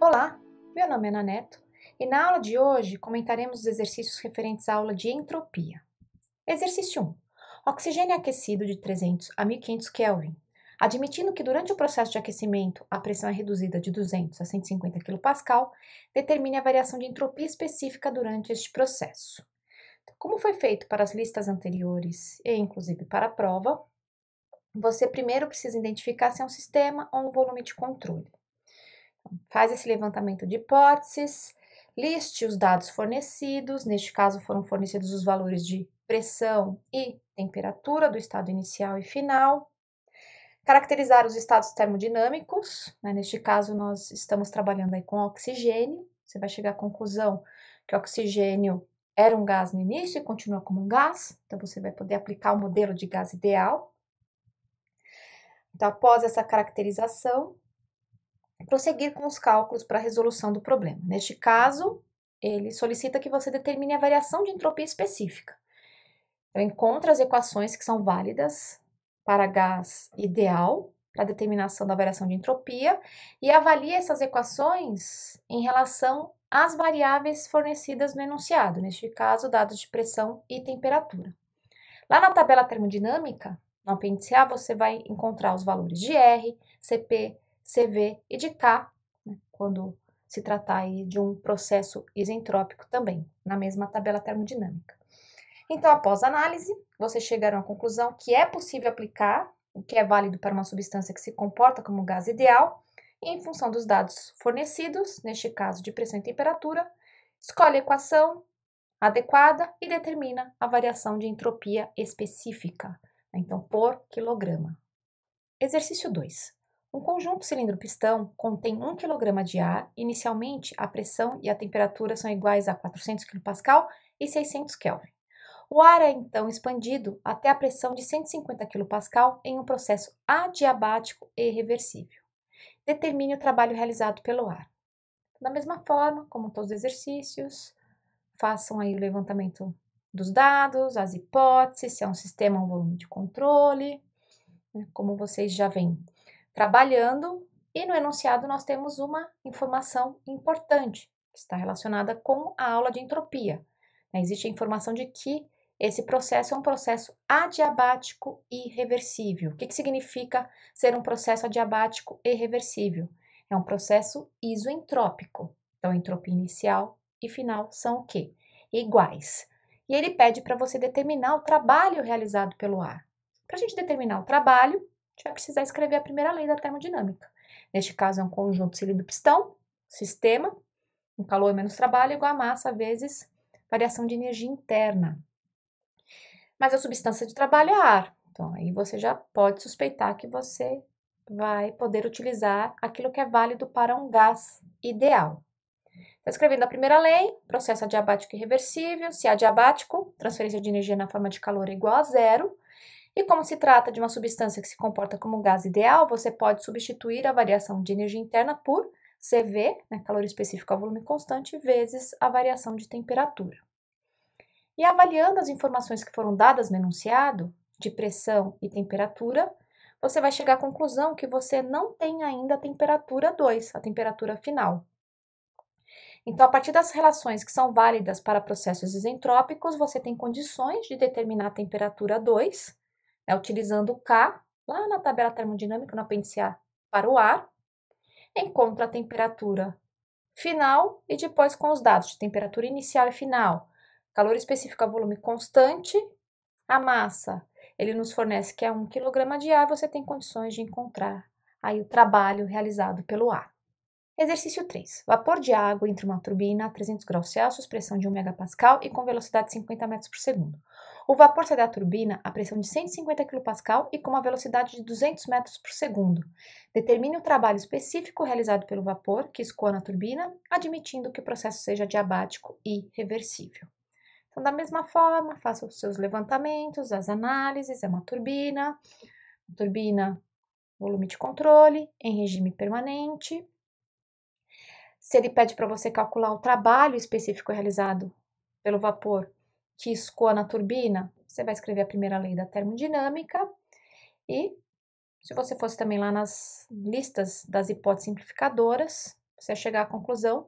Olá, meu nome é Ana Neto e na aula de hoje comentaremos os exercícios referentes à aula de entropia. Exercício 1. Oxigênio aquecido de 300 a 1500 Kelvin. Admitindo que durante o processo de aquecimento a pressão é reduzida de 200 a 150 kPa, determine a variação de entropia específica durante este processo. Como foi feito para as listas anteriores e inclusive para a prova, você primeiro precisa identificar se é um sistema ou um volume de controle. Então, faz esse levantamento de hipóteses, liste os dados fornecidos, neste caso foram fornecidos os valores de pressão e temperatura do estado inicial e final, caracterizar os estados termodinâmicos, né? neste caso nós estamos trabalhando aí com oxigênio, você vai chegar à conclusão que oxigênio era um gás no início e continua como um gás, então você vai poder aplicar o modelo de gás ideal então, após essa caracterização, prosseguir com os cálculos para a resolução do problema. Neste caso, ele solicita que você determine a variação de entropia específica. Então, encontra as equações que são válidas para gás ideal, para determinação da variação de entropia, e avalie essas equações em relação às variáveis fornecidas no enunciado, neste caso, dados de pressão e temperatura. Lá na tabela termodinâmica, no apêndice A, você vai encontrar os valores de R, CP, CV e de K, né, quando se tratar aí de um processo isentrópico também, na mesma tabela termodinâmica. Então, após análise, vocês chegaram à conclusão que é possível aplicar o que é válido para uma substância que se comporta como gás ideal, e em função dos dados fornecidos, neste caso de pressão e temperatura, escolhe a equação adequada e determina a variação de entropia específica. Então, por quilograma. Exercício 2. Um conjunto cilindro-pistão contém 1 kg de ar. Inicialmente, a pressão e a temperatura são iguais a 400 kPa e 600 Kelvin. O ar é então expandido até a pressão de 150 kPa em um processo adiabático e reversível. Determine o trabalho realizado pelo ar. Da mesma forma, como todos os exercícios, façam aí o levantamento dos dados, as hipóteses, se é um sistema ou um volume de controle, né, como vocês já vêm trabalhando. E no enunciado nós temos uma informação importante, que está relacionada com a aula de entropia. Né, existe a informação de que esse processo é um processo adiabático e reversível. O que, que significa ser um processo adiabático e reversível? É um processo isoentrópico. Então, entropia inicial e final são o quê? Iguais e ele pede para você determinar o trabalho realizado pelo ar. Para a gente determinar o trabalho, a gente vai precisar escrever a primeira lei da termodinâmica. Neste caso, é um conjunto cilindro-pistão, sistema, um calor menos trabalho igual a massa vezes variação de energia interna. Mas a substância de trabalho é ar. Então, aí você já pode suspeitar que você vai poder utilizar aquilo que é válido para um gás ideal. Está escrevendo a primeira lei, processo adiabático irreversível, se adiabático, transferência de energia na forma de calor é igual a zero, e como se trata de uma substância que se comporta como gás ideal, você pode substituir a variação de energia interna por CV, né, calor específico a volume constante, vezes a variação de temperatura. E avaliando as informações que foram dadas no enunciado, de pressão e temperatura, você vai chegar à conclusão que você não tem ainda a temperatura 2, a temperatura final. Então, a partir das relações que são válidas para processos isentrópicos, você tem condições de determinar a temperatura 2, né, utilizando o K, lá na tabela termodinâmica, no apêndice A, para o ar, encontra a temperatura final e depois com os dados de temperatura inicial e final, calor específico a volume constante, a massa. Ele nos fornece que é 1 kg de ar, você tem condições de encontrar aí o trabalho realizado pelo ar. Exercício 3. Vapor de água entre uma turbina a 300 graus Celsius, pressão de 1 MPa e com velocidade de 50 metros por segundo. O vapor sai da turbina a pressão de 150 kPa e com uma velocidade de 200 metros por segundo. Determine o trabalho específico realizado pelo vapor que escoa na turbina, admitindo que o processo seja diabático e reversível. Então, da mesma forma, faça os seus levantamentos, as análises, é uma turbina, turbina, volume de controle, em regime permanente, se ele pede para você calcular o trabalho específico realizado pelo vapor que escoa na turbina, você vai escrever a primeira lei da termodinâmica e se você fosse também lá nas listas das hipóteses simplificadoras, você ia chegar à conclusão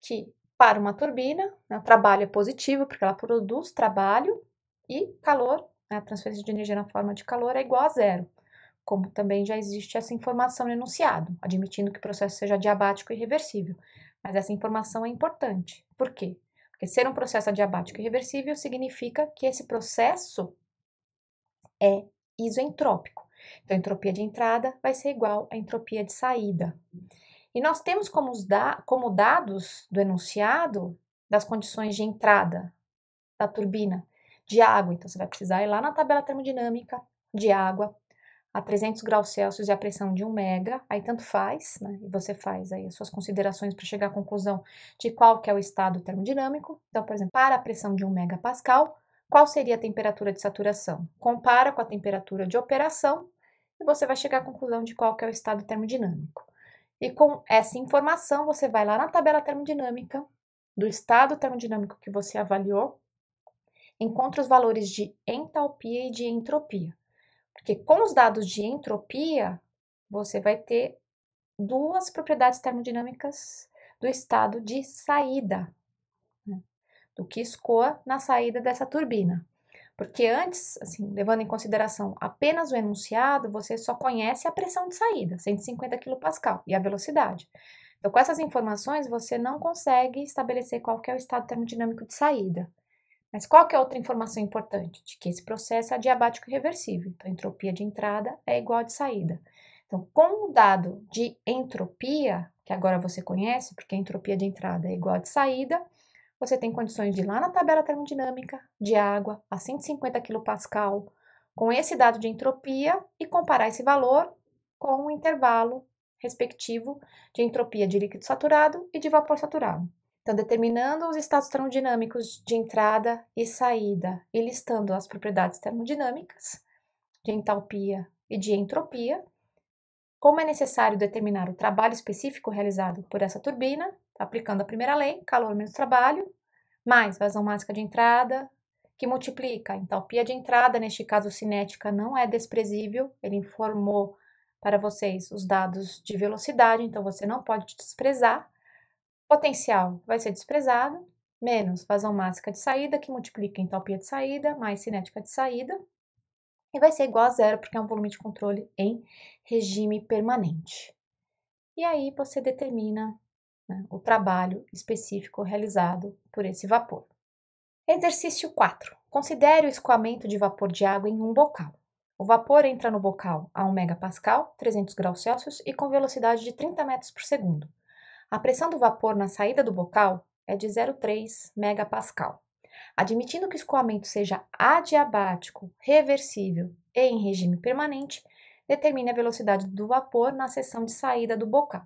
que para uma turbina, né, o trabalho é positivo porque ela produz trabalho e calor, né, a transferência de energia na forma de calor é igual a zero como também já existe essa informação no enunciado, admitindo que o processo seja adiabático e reversível. Mas essa informação é importante. Por quê? Porque ser um processo adiabático e reversível significa que esse processo é isentrópico. Então, a entropia de entrada vai ser igual à entropia de saída. E nós temos como, da, como dados do enunciado das condições de entrada da turbina de água. Então, você vai precisar ir lá na tabela termodinâmica de água a 300 graus Celsius e a pressão de 1 mega, aí tanto faz, né? E você faz aí as suas considerações para chegar à conclusão de qual que é o estado termodinâmico. Então, por exemplo, para a pressão de 1 megapascal, qual seria a temperatura de saturação? Compara com a temperatura de operação e você vai chegar à conclusão de qual que é o estado termodinâmico. E com essa informação, você vai lá na tabela termodinâmica do estado termodinâmico que você avaliou, encontra os valores de entalpia e de entropia. Porque com os dados de entropia, você vai ter duas propriedades termodinâmicas do estado de saída, né? do que escoa na saída dessa turbina. Porque antes, assim, levando em consideração apenas o enunciado, você só conhece a pressão de saída, 150 kPa, e a velocidade. Então, com essas informações, você não consegue estabelecer qual é o estado termodinâmico de saída. Mas qual que é outra informação importante? De que esse processo é adiabático reversível. Então, a entropia de entrada é igual à de saída. Então, com o dado de entropia, que agora você conhece, porque a entropia de entrada é igual à de saída, você tem condições de ir lá na tabela termodinâmica de água a 150 kPa com esse dado de entropia e comparar esse valor com o intervalo respectivo de entropia de líquido saturado e de vapor saturado. Então, determinando os estados termodinâmicos de entrada e saída e listando as propriedades termodinâmicas de entalpia e de entropia, como é necessário determinar o trabalho específico realizado por essa turbina, aplicando a primeira lei, calor menos trabalho, mais vazão máxima de entrada, que multiplica a entalpia de entrada, neste caso cinética não é desprezível, ele informou para vocês os dados de velocidade, então você não pode desprezar, Potencial vai ser desprezado, menos vazão mássica de saída, que multiplica entalpia de saída, mais cinética de saída, e vai ser igual a zero, porque é um volume de controle em regime permanente. E aí você determina né, o trabalho específico realizado por esse vapor. Exercício 4. Considere o escoamento de vapor de água em um bocal. O vapor entra no bocal a 1 MPa, 300 graus Celsius e com velocidade de 30 metros por segundo. A pressão do vapor na saída do bocal é de 0,3 megapascal. Admitindo que o escoamento seja adiabático, reversível e em regime permanente, determine a velocidade do vapor na seção de saída do bocal.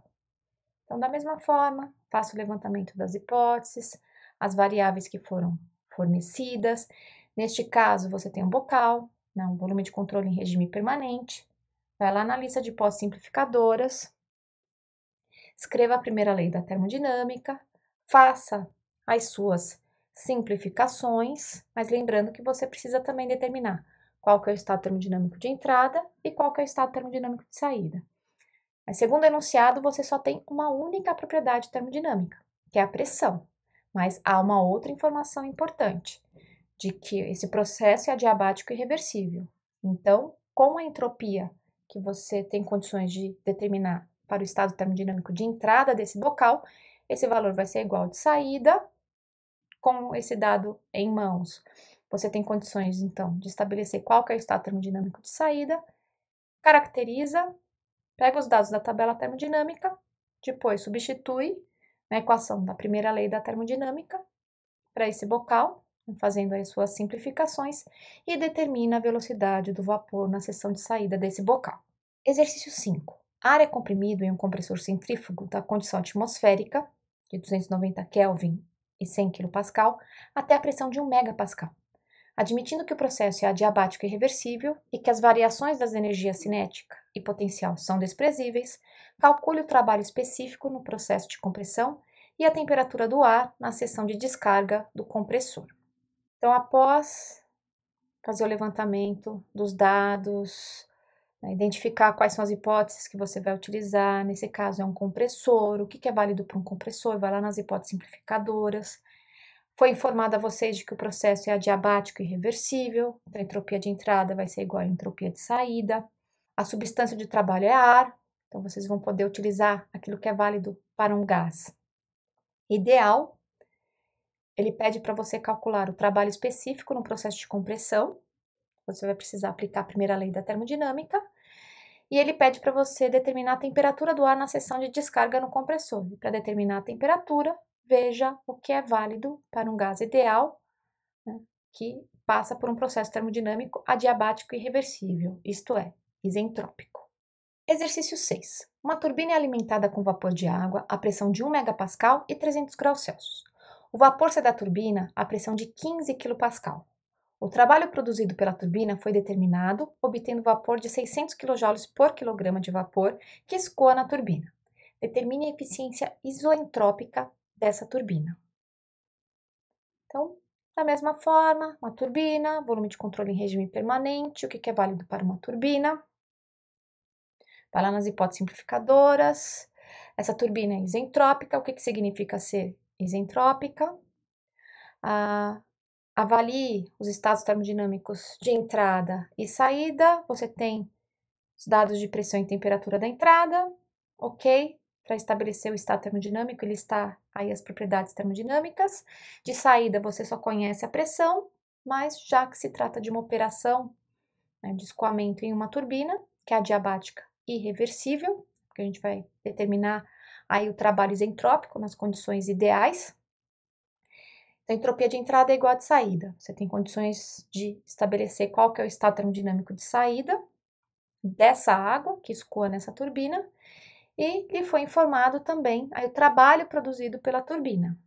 Então, da mesma forma, faço o levantamento das hipóteses, as variáveis que foram fornecidas. Neste caso, você tem um bocal, né, um volume de controle em regime permanente. Vai lá na lista de pós-simplificadoras, Escreva a primeira lei da termodinâmica, faça as suas simplificações, mas lembrando que você precisa também determinar qual que é o estado termodinâmico de entrada e qual que é o estado termodinâmico de saída. Mas segundo o enunciado, você só tem uma única propriedade termodinâmica, que é a pressão. Mas há uma outra informação importante, de que esse processo é adiabático e reversível. Então, com a entropia que você tem condições de determinar para o estado termodinâmico de entrada desse bocal, esse valor vai ser igual de saída com esse dado em mãos. Você tem condições, então, de estabelecer qual é o estado termodinâmico de saída, caracteriza, pega os dados da tabela termodinâmica, depois substitui na equação da primeira lei da termodinâmica para esse bocal, fazendo as suas simplificações, e determina a velocidade do vapor na seção de saída desse bocal. Exercício 5. Ar é comprimido em um compressor centrífugo da condição atmosférica, de 290 Kelvin e 100 kPa, até a pressão de 1 MPa, admitindo que o processo é adiabático e reversível e que as variações das energias cinética e potencial são desprezíveis, calcule o trabalho específico no processo de compressão e a temperatura do ar na seção de descarga do compressor. Então, após fazer o levantamento dos dados, né, identificar quais são as hipóteses que você vai utilizar. Nesse caso, é um compressor. O que, que é válido para um compressor? Vai lá nas hipóteses simplificadoras. Foi informado a vocês de que o processo é adiabático e reversível, então a entropia de entrada vai ser igual à entropia de saída. A substância de trabalho é ar, então vocês vão poder utilizar aquilo que é válido para um gás. Ideal, ele pede para você calcular o trabalho específico no processo de compressão, você vai precisar aplicar a primeira lei da termodinâmica e ele pede para você determinar a temperatura do ar na seção de descarga no compressor. para determinar a temperatura, veja o que é válido para um gás ideal né, que passa por um processo termodinâmico adiabático irreversível, isto é, isentrópico. Exercício 6. Uma turbina é alimentada com vapor de água a pressão de 1 MPa e 300 graus Celsius. O vapor sai da turbina a pressão de 15 kPa. O trabalho produzido pela turbina foi determinado obtendo vapor de 600 kJ por quilograma de vapor que escoa na turbina. Determine a eficiência isentrópica dessa turbina. Então, da mesma forma, uma turbina, volume de controle em regime permanente, o que é válido para uma turbina. Vai lá nas hipóteses simplificadoras. Essa turbina é isentrópica, o que, que significa ser isentrópica? Ah, avalie os estados termodinâmicos de entrada e saída. Você tem os dados de pressão e temperatura da entrada, ok? Para estabelecer o estado termodinâmico, ele está aí as propriedades termodinâmicas. De saída, você só conhece a pressão, mas já que se trata de uma operação né, de escoamento em uma turbina, que é adiabática, irreversível, que a gente vai determinar aí o trabalho isentrópico nas condições ideais, a entropia de entrada é igual à de saída. Você tem condições de estabelecer qual que é o estado termodinâmico de saída dessa água que escoa nessa turbina e lhe foi informado também aí, o trabalho produzido pela turbina.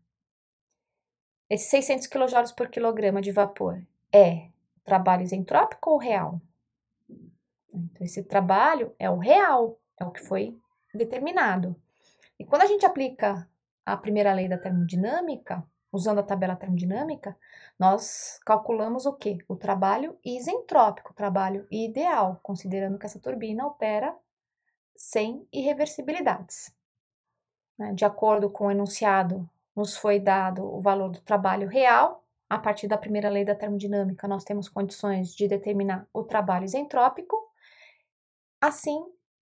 Esses 600 kJ por quilograma de vapor é trabalho isentrópico ou real? Então, esse trabalho é o real, é o que foi determinado. E quando a gente aplica a primeira lei da termodinâmica, Usando a tabela termodinâmica, nós calculamos o que? O trabalho isentrópico, o trabalho ideal, considerando que essa turbina opera sem irreversibilidades. Né? De acordo com o enunciado, nos foi dado o valor do trabalho real. A partir da primeira lei da termodinâmica, nós temos condições de determinar o trabalho isentrópico. Assim,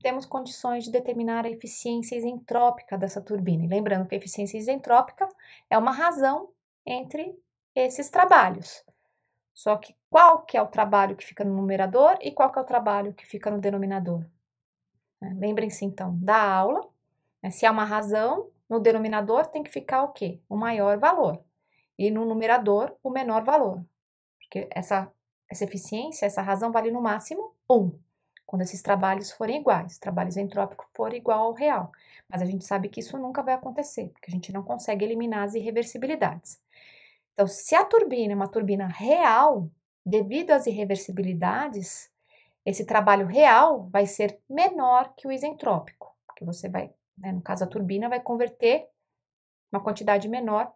temos condições de determinar a eficiência isentrópica dessa turbina. E lembrando que a eficiência isentrópica é uma razão entre esses trabalhos. Só que qual que é o trabalho que fica no numerador e qual que é o trabalho que fica no denominador? É, lembrem-se então da aula. Né? Se há uma razão, no denominador tem que ficar o quê? O maior valor. E no numerador, o menor valor. Porque essa, essa eficiência, essa razão vale no máximo 1. Um quando esses trabalhos forem iguais, trabalhos entrópicos for igual ao real. Mas a gente sabe que isso nunca vai acontecer, porque a gente não consegue eliminar as irreversibilidades. Então, se a turbina é uma turbina real, devido às irreversibilidades, esse trabalho real vai ser menor que o isentrópico, porque você vai, né, no caso a turbina, vai converter uma quantidade menor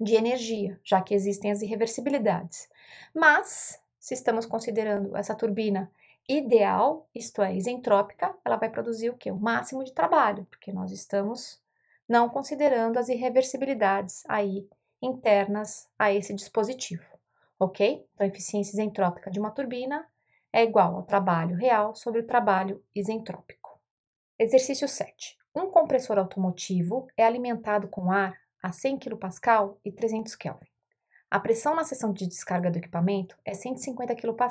de energia, já que existem as irreversibilidades. Mas, se estamos considerando essa turbina ideal, isto é, isentrópica, ela vai produzir o que? O máximo de trabalho, porque nós estamos não considerando as irreversibilidades aí internas a esse dispositivo, ok? Então, a eficiência isentrópica de uma turbina é igual ao trabalho real sobre o trabalho isentrópico. Exercício 7. Um compressor automotivo é alimentado com ar a 100 kPa e 300 Kelvin. A pressão na seção de descarga do equipamento é 150 kPa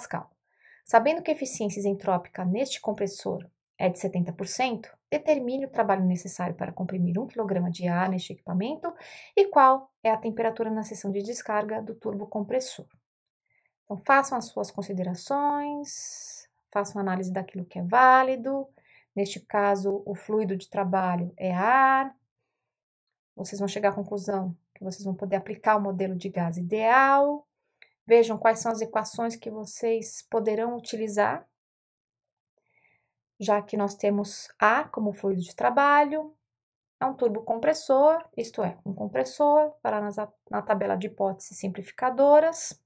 Sabendo que a eficiência isentrópica neste compressor é de 70%, determine o trabalho necessário para comprimir 1 kg de ar neste equipamento e qual é a temperatura na seção de descarga do turbocompressor. Então, façam as suas considerações, façam análise daquilo que é válido. Neste caso, o fluido de trabalho é ar. Vocês vão chegar à conclusão que vocês vão poder aplicar o modelo de gás ideal Vejam quais são as equações que vocês poderão utilizar, já que nós temos A como fluido de trabalho, é um turbocompressor, isto é, um compressor, para nas, na tabela de hipóteses simplificadoras.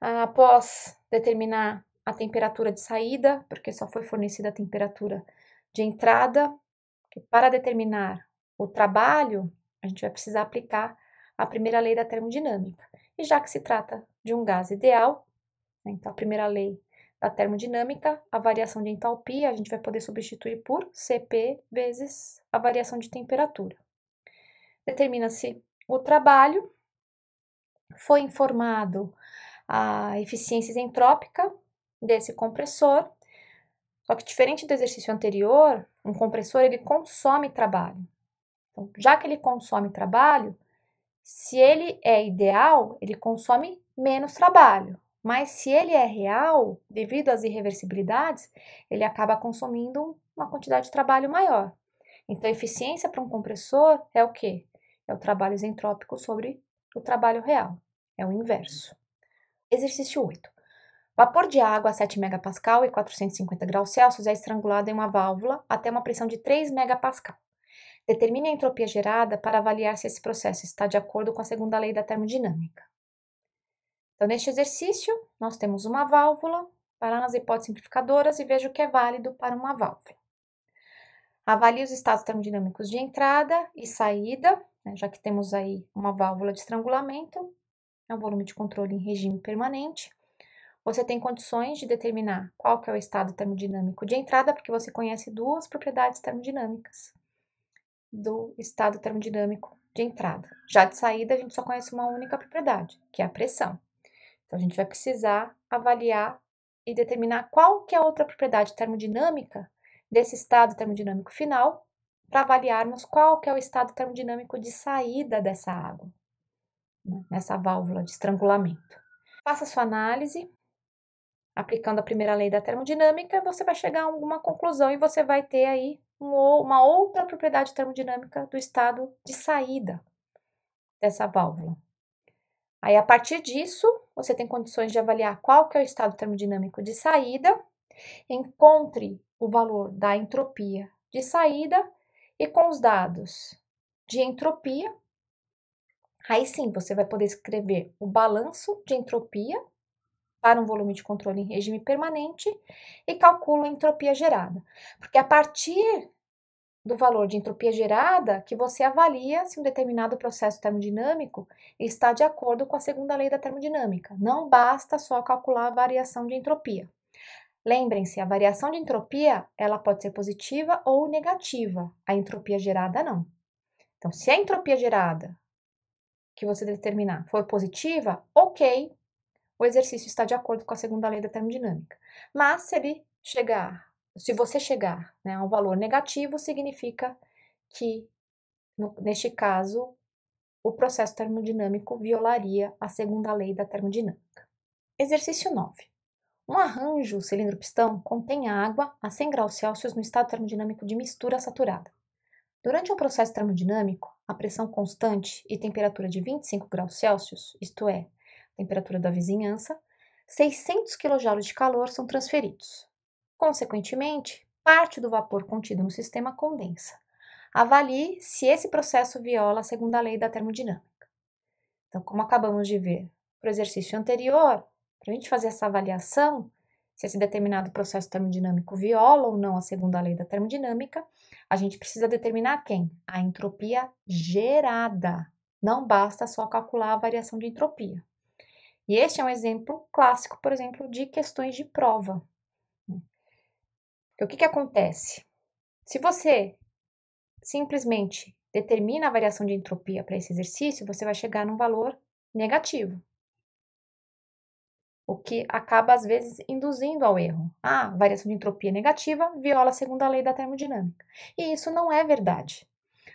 Ah, após determinar a temperatura de saída, porque só foi fornecida a temperatura de entrada, para determinar o trabalho, a gente vai precisar aplicar a primeira lei da termodinâmica. E já que se trata de um gás ideal, né, então a primeira lei da termodinâmica, a variação de entalpia a gente vai poder substituir por Cp vezes a variação de temperatura. Determina-se o trabalho, foi informado a eficiência isentrópica desse compressor, só que diferente do exercício anterior, um compressor ele consome trabalho. Então, já que ele consome trabalho, se ele é ideal, ele consome menos trabalho, mas se ele é real, devido às irreversibilidades, ele acaba consumindo uma quantidade de trabalho maior. Então, eficiência para um compressor é o quê? É o trabalho isentrópico sobre o trabalho real. É o inverso. Exercício 8. Vapor de água a 7 MPa e 450 graus Celsius é estrangulado em uma válvula até uma pressão de 3 MPa. Determine a entropia gerada para avaliar se esse processo está de acordo com a segunda lei da termodinâmica. Então, neste exercício, nós temos uma válvula, para nas hipóteses simplificadoras e veja o que é válido para uma válvula. Avalie os estados termodinâmicos de entrada e saída, né, já que temos aí uma válvula de estrangulamento, é um volume de controle em regime permanente. Você tem condições de determinar qual que é o estado termodinâmico de entrada, porque você conhece duas propriedades termodinâmicas, do estado termodinâmico de entrada. Já de saída, a gente só conhece uma única propriedade, que é a pressão. Então, a gente vai precisar avaliar e determinar qual que é a outra propriedade termodinâmica desse estado termodinâmico final para avaliarmos qual que é o estado termodinâmico de saída dessa água, né, nessa válvula de estrangulamento. Faça sua análise, aplicando a primeira lei da termodinâmica, você vai chegar a alguma conclusão e você vai ter aí uma outra propriedade termodinâmica do estado de saída dessa válvula. Aí, a partir disso, você tem condições de avaliar qual que é o estado termodinâmico de saída, encontre o valor da entropia de saída e com os dados de entropia, aí sim você vai poder escrever o balanço de entropia para um volume de controle em regime permanente e calcula a entropia gerada. Porque a partir do valor de entropia gerada que você avalia se um determinado processo termodinâmico está de acordo com a segunda lei da termodinâmica. Não basta só calcular a variação de entropia. Lembrem-se, a variação de entropia ela pode ser positiva ou negativa, a entropia gerada não. Então, se a entropia gerada que você determinar for positiva, ok, o exercício está de acordo com a segunda lei da termodinâmica. Mas se ele chegar se você chegar né, a um valor negativo, significa que, no, neste caso, o processo termodinâmico violaria a segunda lei da termodinâmica. Exercício 9. Um arranjo cilindro-pistão contém água a 100 graus Celsius no estado termodinâmico de mistura saturada. Durante um processo termodinâmico, a pressão constante e temperatura de 25 graus Celsius, isto é, temperatura da vizinhança, 600 kJ de calor são transferidos. Consequentemente, parte do vapor contido no sistema condensa. Avalie se esse processo viola a segunda lei da termodinâmica. Então, como acabamos de ver para o exercício anterior, para a gente fazer essa avaliação, se esse determinado processo termodinâmico viola ou não a segunda lei da termodinâmica, a gente precisa determinar quem? A entropia gerada. Não basta só calcular a variação de entropia. E este é um exemplo clássico, por exemplo, de questões de prova o que, que acontece? Se você simplesmente determina a variação de entropia para esse exercício, você vai chegar num valor negativo. O que acaba, às vezes, induzindo ao erro. Ah, variação de entropia negativa viola a segunda lei da termodinâmica. E isso não é verdade.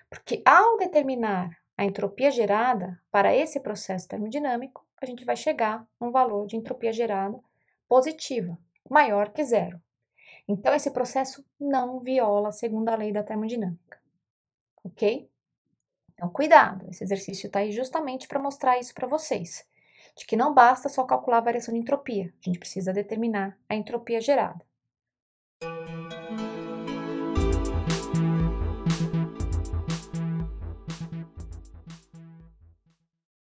Porque ao determinar a entropia gerada para esse processo termodinâmico, a gente vai chegar num valor de entropia gerada positiva, maior que zero. Então, esse processo não viola a segunda lei da termodinâmica. Ok? Então, cuidado, esse exercício está aí justamente para mostrar isso para vocês. De que não basta só calcular a variação de entropia, a gente precisa determinar a entropia gerada.